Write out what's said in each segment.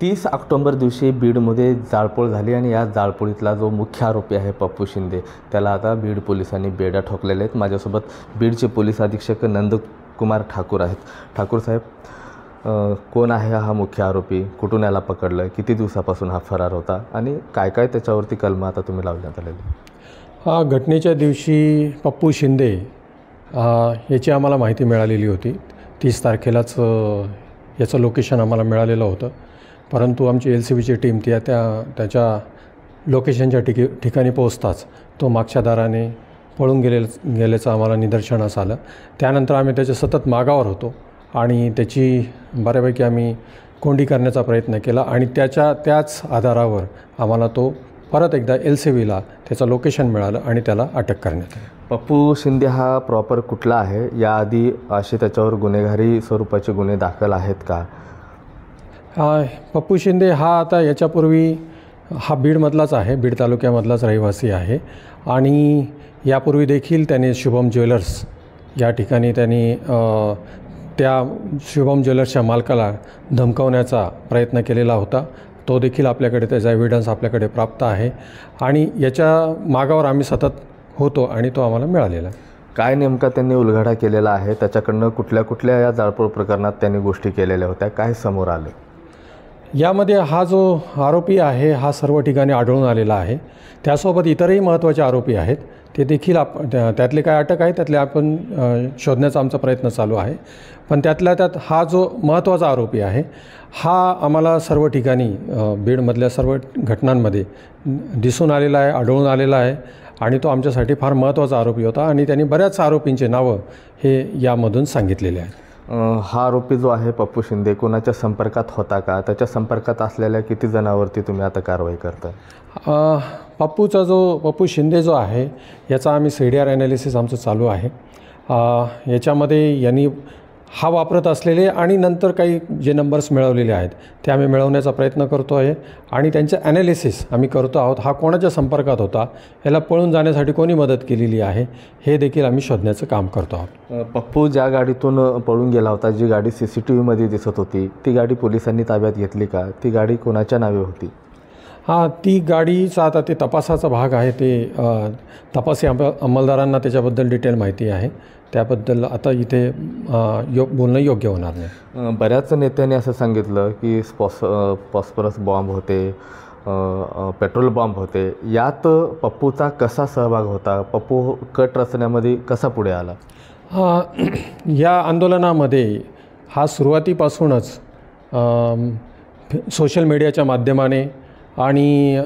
तीस ऑक्टोंबर दिवशी बीडमध्ये जाळपोळ झाली आणि या जाळपोळीतला जो मुख्य आरोपी आहे पप्पू शिंदे त्याला आता बीड पोलिसांनी बेड्या ठोकलेल्या आहेत माझ्यासोबत बीडचे पोलीस अधीक्षक नंदकुमार ठाकूर आहेत ठाकूर साहेब कोण आहे हा मुख्य आरोपी कुठून याला पकडलं किती दिवसापासून हा फरार होता आणि काय काय त्याच्यावरती कलमं आता तुम्ही लावण्यात आलेली हा घटनेच्या दिवशी पप्पू शिंदे याची आम्हाला माहिती मिळालेली होती तीस तारखेलाच याचं लोकेशन आम्हाला मिळालेलं होतं परंतु आमची एल सी बीची टीम ती त्या त्याच्या लोकेशनच्या ठिकी ठिकाणी पोहोचताच तो मागच्या दाराने पळून गेले गेल्याचं आम्हाला निदर्शनास आलं त्यानंतर आम्ही त्याच्या सतत मागावर होतो आणि त्याची बऱ्यापैकी आम्ही कोंडी करण्याचा प्रयत्न केला आणि त्याच्या त्याच आधारावर आम्हाला तो परत एकदा एल सी व्हीला त्याचं लोकेशन मिळालं आणि त्याला अटक करण्यात आली पप्पू शिंदे हा प्रॉपर कुठला आहे याआधी असे त्याच्यावर गुन्हेगारी स्वरूपाचे गुन्हे दाखल आहेत का पप्पू शिंदे हा आता याच्यापूर्वी हा बीडमधलाच आहे बीड तालुक्यामधलाच रहिवासी आहे आणि यापूर्वी देखील त्याने शुभम ज्वेलर्स या ठिकाणी त्यांनी त्या शुभम ज्वेलर्सच्या मालकाला धमकावण्याचा प्रयत्न केलेला होता तो देखील आपल्याकडे त्याचा एव्हिडन्स आपल्याकडे प्राप्त आहे आणि याच्या मागावर आम्ही सतत होतो आणि तो आम्हाला मिळालेला काय नेमका त्यांनी उलगडा केलेला आहे त्याच्याकडनं कुठल्या कुठल्या या जाळपोळ प्रकरणात त्यांनी गोष्टी केलेल्या होत्या काय समोर आलं यामध्ये हा जो आरोपी आहे हा सर्व ठिकाणी आढळून आलेला आहे त्यासोबत इतरही महत्त्वाचे आरोपी आहेत ते देखील आप त्यातले काय अटक आहे त्यातले आपण शोधण्याचा आमचा प्रयत्न चालू आहे पण त्यातल्या त्यात हा जो महत्त्वाचा आरोपी आहे हा आम्हाला सर्व ठिकाणी बीडमधल्या सर्व घटनांमध्ये दिसून आलेला आहे आढळून आलेला आहे आणि तो आमच्यासाठी फार महत्त्वाचा आरोपी होता आणि त्यांनी बऱ्याच आरोपींचे नावं हे यामधून सांगितलेले आहेत हा आरोपी जो आहे पप्पू शिंदे कोणाच्या संपर्कात होता का त्याच्या संपर्कात असलेल्या किती जणांवरती तुम्ही आता कारवाई करता पप्पूचा जो पप्पू शिंदे जो आहे याचा आम्ही सी डी आर ॲनालिसिस आमचं चालू आहे याच्यामध्ये यांनी हा वापरत असलेले आणि नंतर काही जे नंबर्स मिळवलेले आहेत ते आम्ही मिळवण्याचा प्रयत्न करतो आहे आणि त्यांचं ॲनालिसिस आम्ही करतो आहोत हा कोणाच्या संपर्कात होता याला पळून जाण्यासाठी कोणी मदत केलेली आहे हे देखील आम्ही शोधण्याचं काम करतो आहोत पप्पू ज्या गाडीतून पळून गेला होता जी गाडी सी सी टी व्हीमध्ये दिसत होती ती गाडी पोलिसांनी ताब्यात घेतली का ती गाडी कोणाच्या नावे होती हां ती गाडीचा आता ते तपासाचा भाग आहे ते तपासी अंब अंमलदारांना त्याच्याबद्दल डिटेल माहिती आहे त्याबद्दल आता इथे यो बोलणं योग्य होणार नाही बऱ्याच नेत्यांनी असं सांगितलं की स्पॉस फॉस्फरस बॉम्ब होते पेट्रोल बॉम्ब होते यात पप्पूचा कसा सहभाग होता पप्पू कट रचण्यामध्ये कसा पुढे आला या आंदोलनामध्ये हा सुरुवातीपासूनच सोशल मीडियाच्या माध्यमाने आणि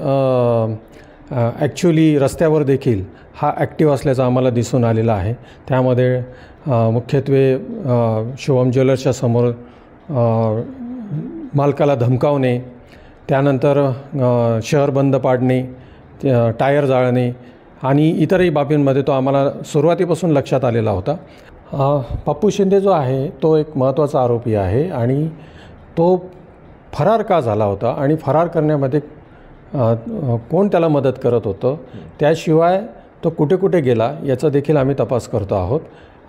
ॲक्च्युली रस्त्यावर देखील हा ॲक्टिव्ह असल्याचा आम्हाला दिसून आलेला आहे त्यामध्ये मुख्यत्वे शिवम ज्वेलर्सच्या समोर मालकाला धमकावणे त्यानंतर शहर बंद पाडणे टायर जाळणे आणि इतरही बाबींमध्ये तो आम्हाला सुरुवातीपासून लक्षात आलेला होता पप्पू शिंदे जो आहे तो एक महत्त्वाचा आरोपी आहे आणि तो फरार का झाला होता आणि फरार करण्यामध्ये कोण त्याला मदत करत होतं त्याशिवाय तो कुठे कुठे गेला याचा देखील आम्ही तपास करतो आहोत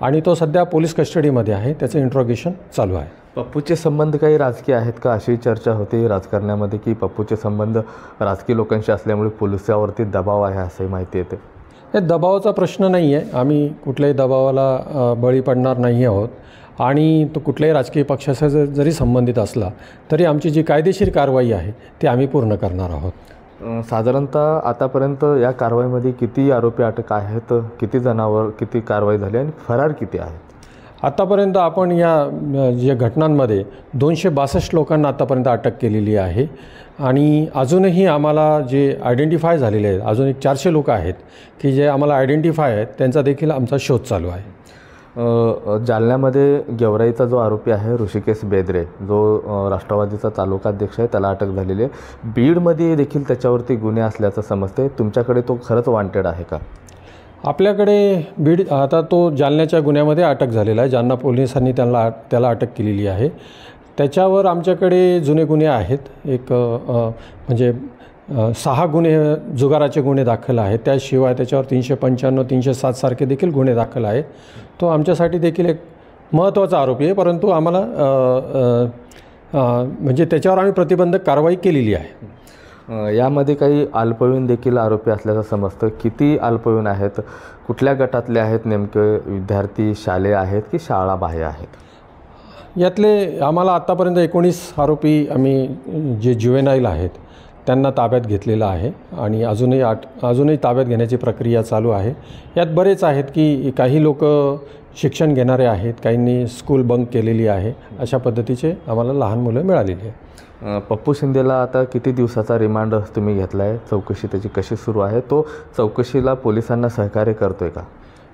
आणि तो सध्या पोलीस कस्टडीमध्ये आहे त्याचं इंट्रॉगेशन चालू आहे पप्पूचे संबंध काही राजकीय आहेत का अशी चर्चा होती राजकारण्यामध्ये की पप्पूचे संबंध राजकीय लोकांशी असल्यामुळे पोलिसावरती दबाव आहे असंही माहिती येते हे दबावाचा प्रश्न नाही आहे आम्ही कुठल्याही दबावाला बळी पडणार नाही आहोत आणि तो कुठल्याही राजकीय पक्षाचा जरी संबंधित असला तरी आमची जी कायदेशीर कारवाई आहे ती आम्ही पूर्ण करणार आहोत साधारणतः आतापर्यंत या कारवाईमध्ये किती आरोपी अटक आहेत किती जणांवर किती कारवाई झाली आणि फरार किती आहेत आतापर्यंत आपण या ज्या घटनांमध्ये दोनशे बासष्ट लोकांना आतापर्यंत अटक केलेली आहे आणि अजूनही आम्हाला जे आयडेंटिफाय झालेले आहेत अजून एक चारशे लोक आहेत की जे आम्हाला आयडेंटिफाय आहेत त्यांचा देखील आमचा शोध चालू आहे जालन्यामध्ये गेवराईचा जो आरोपी आहे ऋषिकेश बेदरे जो राष्ट्रवादीचा तालुकाध्यक्ष आहे त्याला अटक झालेली आहे बीडमध्ये देखील त्याच्यावरती गुन्हे असल्याचं समजते तुमच्याकडे तो खरंच वॉन्टेड आहे का आपल्याकडे बीड आता तो जालन्याच्या गुन्ह्यामध्ये अटक झालेला आहे ज्यांना पोलिसांनी त्यांना त्याला अटक केलेली आहे त्याच्यावर आमच्याकडे जुने गुन्हे आहेत एक म्हणजे सहा गुन्हे जुगाराचे गुन्हे दाखल आहेत त्याशिवाय त्याच्यावर तीनशे पंच्याण्णव तीनशे सातसारखे देखील गुन्हे दाखल आहेत तो आमच्यासाठी देखील एक महत्त्वाचा आरोपी आहे परंतु आम्हाला म्हणजे त्याच्यावर आम्ही प्रतिबंधक कारवाई केलेली आहे यामध्ये काही अल्पवयीन देखील आरोपी असल्याचं समजतं किती अल्पवयीन आहेत कुठल्या गटातले आहेत नेमके विद्यार्थी शालेय आहेत की शाळाबाह्य आहेत यातले आम्हाला आत्तापर्यंत एकोणीस आरोपी आम्ही जे ज्युएनाईल आहेत त्यांना ताब्यात घेतलेलं आहे आणि अजूनही आट अजूनही ताब्यात घेण्याची प्रक्रिया चालू आहे यात बरेच आहेत की काही लोक शिक्षण घेणारे आहेत काहींनी स्कूल बंक केलेली आहे अशा पद्धतीचे आम्हाला लहान मुलं मिळालेली आहे पप्पू शिंदेला आता किती दिवसाचा रिमांड तुम्ही घेतला आहे चौकशी त्याची कशी सुरू आहे तो चौकशीला पोलिसांना सहकार्य करतो आहे का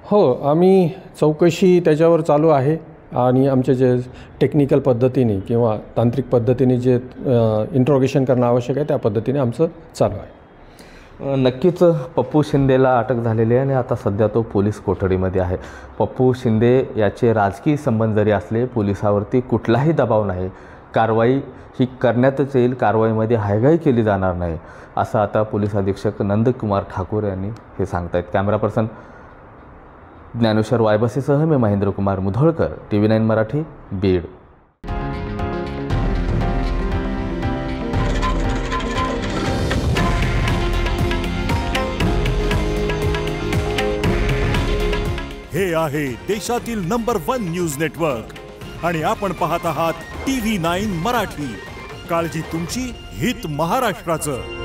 हो आम्ही चौकशी त्याच्यावर चालू आहे आणि आमचे जे टेक्निकल पद्धतीने किंवा तांत्रिक पद्धतीने जे इंट्रोगेशन करणं आवश्यक आहे त्या पद्धतीने आमचं चालू आहे नक्कीच पप्पू शिंदेला अटक झालेली आहे आणि आता सध्या तो पोलीस कोठडीमध्ये आहे पप्पू शिंदे याचे राजकीय संबंध जरी असले पोलिसावरती कुठलाही दबाव नाही कारवाई ही करण्यातच येईल कारवाईमध्ये हायगाई केली जाणार नाही असं आता पोलीस अधीक्षक नंदकुमार ठाकूर यांनी हे सांगत आहेत कॅमेरा पर्सन ज्ञानेश्वर वायबसेसह मी Mahendrakumar Mudholkar T V nine Marathi Beed हे आहे देशातील नंबर वन न्यूज नेटवर्क आणि आपण पाहत आहात टी व्ही नाईन मराठी काळजी तुमची हित महाराष्ट्राचं